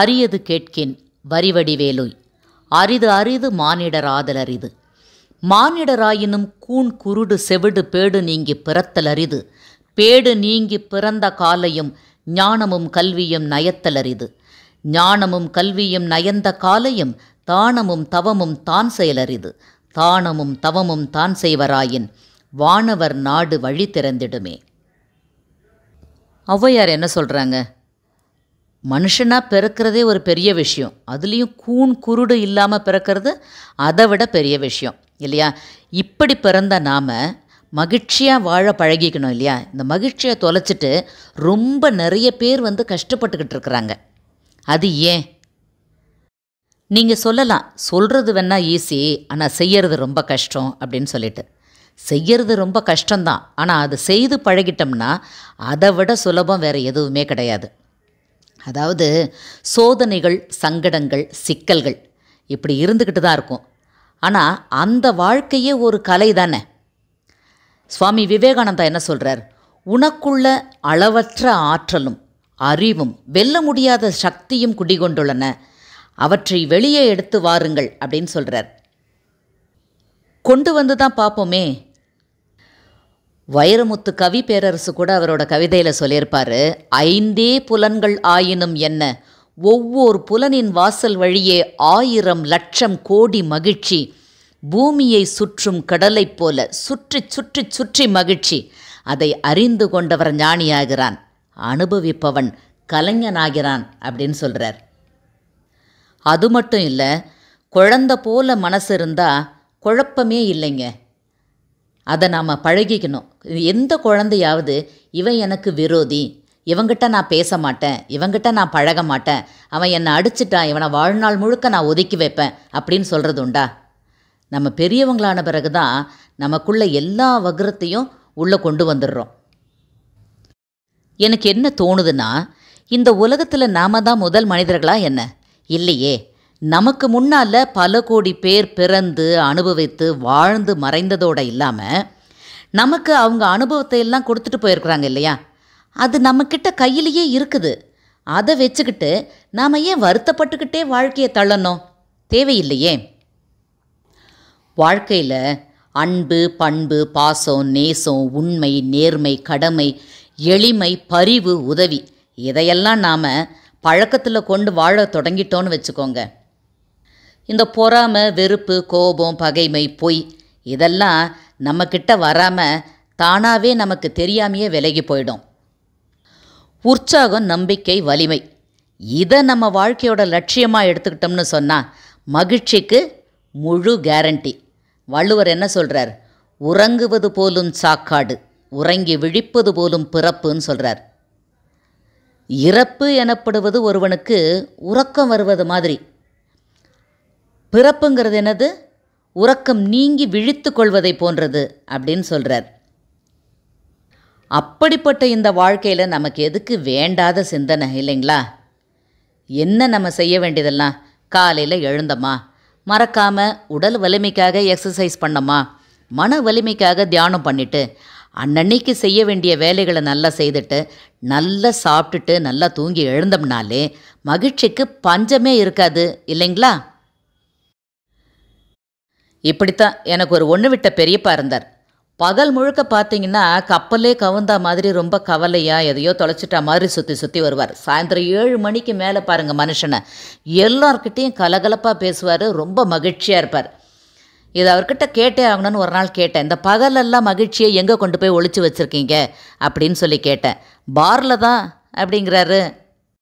அரியது கேட்கேன் வரிவடிவேலுய் அரிது அரிது மானிடராதல் அரிது மானிடராயினும் கூண் குருடு செவிடு பேடு நீங்கி பிறத்தல் அரிது பேடு நீங்கி பிறந்த காலையும் ஞானமும் கல்வியும் நயத்தல் அரிது ஞானமும் கல்வியும் நயந்த காலையும் தானமும் தவமும் தான் செயலரிது தானமும் தவமும் தான் செய்வராயின் வானவர் நாடு வழி திறந்திடுமே ஔவையார் என்ன சொல்கிறாங்க மனுஷனாக பிறக்கிறதே ஒரு பெரிய விஷயம் அதுலேயும் கூண் குருடு இல்லாமல் பிறக்கிறது அதை விட பெரிய விஷயம் இல்லையா இப்படி பிறந்த நாம் மகிழ்ச்சியாக வாழ பழகிக்கணும் இல்லையா இந்த மகிழ்ச்சியை தொலைச்சிட்டு ரொம்ப நிறைய பேர் வந்து கஷ்டப்பட்டுக்கிட்டு இருக்கிறாங்க அது ஏன் நீங்கள் சொல்லலாம் சொல்கிறது வேணால் ஈஸி ஆனால் செய்யறது ரொம்ப கஷ்டம் அப்படின்னு சொல்லிட்டு செய்யறது ரொம்ப கஷ்டம்தான் ஆனால் அது செய்து பழகிட்டோம்னா அதை விட சுலபம் வேறு எதுவுமே கிடையாது அதாவது சோதனைகள் சங்கடங்கள் சிக்கல்கள் இப்படி இருந்துக்கிட்டு தான் இருக்கும் ஆனால் அந்த வாழ்க்கையே ஒரு கலை தானே சுவாமி விவேகானந்தா என்ன சொல்கிறார் உனக்குள்ள அளவற்ற ஆற்றலும் அறிவும் வெல்ல முடியாத சக்தியும் குடிகொண்டுள்ளன அவற்றை வெளியே எடுத்து வாருங்கள் அப்படின்னு சொல்கிறார் கொண்டு வந்து தான் பார்ப்போமே வைரமுத்து கவி பேரரசு கூட அவரோட கவிதையில் சொல்லியிருப்பார் ஐந்தே புலன்கள் ஆயினும் என்ன ஒவ்வொரு புலனின் வாசல் வழியே ஆயிரம் லட்சம் கோடி மகிழ்ச்சி பூமியை சுற்றும் கடலைப் போல சுற்றி சுற்றி சுற்றி மகிழ்ச்சி அதை அறிந்து கொண்டவர் ஞானியாகிறான் அனுபவிப்பவன் கலைஞனாகிறான் அப்படின்னு சொல்கிறார் அது மட்டும் இல்லை குழந்த போல மனசு இருந்தால் குழப்பமே இல்லைங்க அதை நாம் பழகிக்கணும் எந்த குழந்தையாவது இவன் எனக்கு விரோதி இவங்கிட்ட நான் பேச மாட்டேன் இவங்கிட்ட நான் பழக மாட்டேன் அவன் என்னை அடிச்சிட்டான் இவனை வாழ்நாள் முழுக்க நான் ஒதுக்கி வைப்பேன் அப்படின்னு சொல்கிறது உண்டா நம்ம பெரியவங்களான பிறகு தான் நமக்குள்ள எல்லா வக்ரத்தையும் உள்ளே கொண்டு வந்துடுறோம் எனக்கு என்ன தோணுதுன்னா இந்த உலகத்தில் நாம தான் முதல் மனிதர்களா என்ன இல்லையே நமக்கு முன்னால் பல கோடி பேர் பிறந்து அனுபவித்து வாழ்ந்து மறைந்ததோடு இல்லாமல் நமக்கு அவங்க அனுபவத்தை எல்லாம் கொடுத்துட்டு போயிருக்கிறாங்க இல்லையா அது நம்மக்கிட்ட கையிலேயே இருக்குது அதை வச்சுக்கிட்டு நாம் ஏன் வருத்தப்பட்டுக்கிட்டே வாழ்க்கையை தள்ளணும் தேவையில்லையே வாழ்க்கையில் அன்பு பண்பு பாசம் நேசம் உண்மை நேர்மை கடமை எளிமை பரிவு உதவி இதையெல்லாம் நாம் பழக்கத்தில் கொண்டு வாழ தொடங்கிட்டோன்னு வச்சுக்கோங்க இந்த பொறாமை வெறுப்பு கோபம் பகைமை பொய் இதெல்லாம் நம்மக்கிட்ட வராமல் தானாகவே நமக்கு தெரியாமையே விலகி போயிடும் உற்சாகம் நம்பிக்கை வலிமை இதை நம்ம வாழ்க்கையோட லட்சியமாக எடுத்துக்கிட்டோம்னு சொன்னால் மகிழ்ச்சிக்கு முழு கேரண்டி வள்ளுவர் என்ன சொல்கிறார் உறங்குவது போலும் சாக்காடு உறங்கி விழிப்பது போலும் பிறப்புன்னு சொல்கிறார் இறப்பு எனப்படுவது ஒருவனுக்கு உறக்கம் வருவது மாதிரி பிறப்புங்கிறது என்னது உறக்கம் நீங்கி விழித்து கொள்வதை போன்றது அப்படின்னு சொல்கிறார் அப்படிப்பட்ட இந்த வாழ்க்கையில் நமக்கு எதுக்கு வேண்டாத சிந்தனை இல்லைங்களா என்ன நம்ம செய்ய வேண்டியதெல்லாம் காலையில் எழுந்தோமா மறக்காமல் உடல் வலிமைக்காக எக்ஸசைஸ் பண்ணோமா மன வலிமைக்காக தியானம் பண்ணிவிட்டு அன்னன்னைக்கு செய்ய வேண்டிய வேலைகளை நல்லா செய்துட்டு நல்லா சாப்பிட்டுட்டு நல்லா தூங்கி எழுந்தோம்னாலே மகிழ்ச்சிக்கு பஞ்சமே இருக்காது இல்லைங்களா இப்படித்தான் எனக்கு ஒரு ஒன்று விட்ட பெரியப்பா இருந்தார் பகல் முழுக்க பார்த்தீங்கன்னா கப்பலே கவுந்தா மாதிரி ரொம்ப கவலையாக எதையோ தொலைச்சிட்டா மாதிரி சுற்றி சுற்றி வருவார் சாயந்தரம் ஏழு மணிக்கு மேலே பாருங்கள் மனுஷனை எல்லார்கிட்டேயும் கலகலப்பாக பேசுவார் ரொம்ப மகிழ்ச்சியாக இருப்பார் இது அவர்கிட்ட கேட்டே ஆகணும்னு ஒரு நாள் கேட்டேன் இந்த பகலெல்லாம் மகிழ்ச்சியை எங்கே கொண்டு போய் ஒழிச்சு வச்சுருக்கீங்க அப்படின்னு சொல்லி கேட்டேன் பார்ல தான் அப்படிங்கிறாரு